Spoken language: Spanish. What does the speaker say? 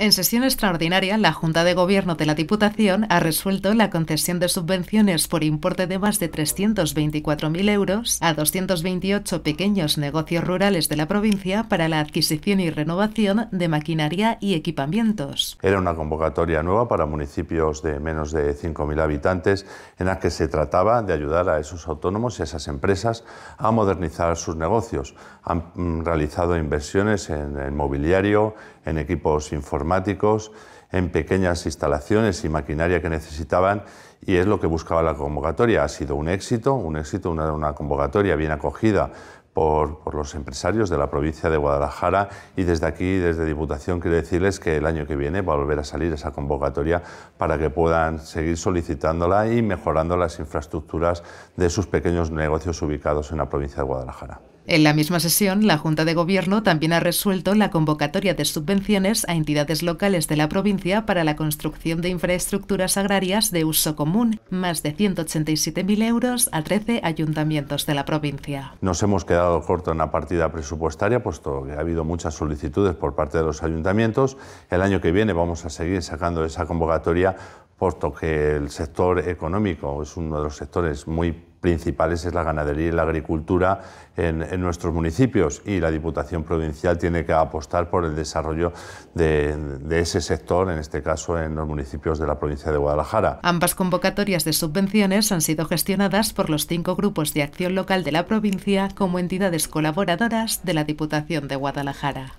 En sesión extraordinaria, la Junta de Gobierno de la Diputación ha resuelto la concesión de subvenciones por importe de más de 324.000 euros a 228 pequeños negocios rurales de la provincia para la adquisición y renovación de maquinaria y equipamientos. Era una convocatoria nueva para municipios de menos de 5.000 habitantes en la que se trataba de ayudar a esos autónomos y a esas empresas a modernizar sus negocios. Han mm, realizado inversiones en, en mobiliario, en equipos informáticos, en pequeñas instalaciones y maquinaria que necesitaban y es lo que buscaba la convocatoria. Ha sido un éxito, un éxito, una, convocatoria bien acogida por, los empresarios de la provincia de Guadalajara y desde aquí, desde Diputación, quiero decirles que el año que viene va a volver a salir esa convocatoria para que puedan seguir solicitándola y mejorando las infraestructuras de sus pequeños negocios ubicados en la provincia de Guadalajara. En la misma sesión, la Junta de Gobierno también ha resuelto la convocatoria de subvenciones a entidades locales de la provincia para la construcción de infraestructuras agrarias de uso común, más de 187.000 euros a 13 ayuntamientos de la provincia. Nos hemos quedado corto en la partida presupuestaria, puesto que ha habido muchas solicitudes por parte de los ayuntamientos. El año que viene vamos a seguir sacando esa convocatoria puesto que el sector económico es uno de los sectores muy principales, es la ganadería y la agricultura en, nuestros municipios y la Diputación Provincial tiene que apostar por el desarrollo de, ese sector, en este caso en los municipios de la provincia de Guadalajara. Ambas convocatorias de subvenciones han sido gestionadas por los cinco grupos de acción local de la provincia como entidades colaboradoras de la Diputación de Guadalajara.